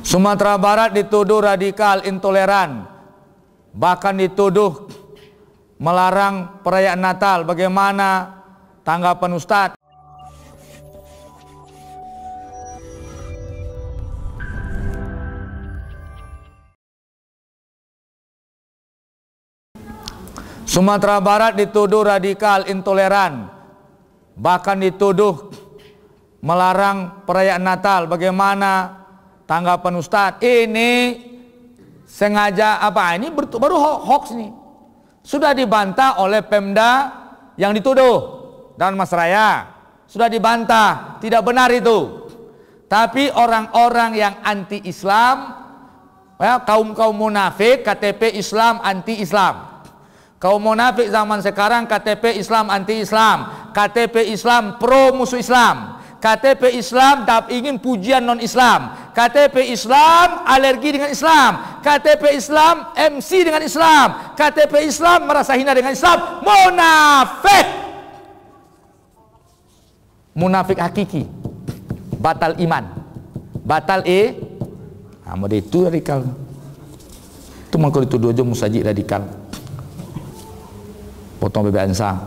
Sumatera Barat dituduh radikal, intoleran, bahkan dituduh melarang perayaan Natal. Bagaimana tanggapan Ustadz? Sumatera Barat dituduh radikal, intoleran, bahkan dituduh melarang perayaan Natal. Bagaimana tanggapan Ustadz ini sengaja apa ini baru hoax nih sudah dibantah oleh Pemda yang dituduh dan Mas Raya sudah dibantah tidak benar itu tapi orang-orang yang anti ya, Islam ya, kaum kaum munafik KTP Islam anti Islam kaum munafik zaman sekarang KTP Islam anti Islam KTP Islam pro musuh Islam KTP Islam tak ingin pujian non Islam KTP Islam alergi dengan Islam, KTP Islam MC dengan Islam, KTP Islam merasa hina dengan Islam, munafik. Munafik hakiki. Batal iman. Batal e Amade nah, itu radikal. Itu mangkul itu dua musajik radikal. Potong bebek ansang.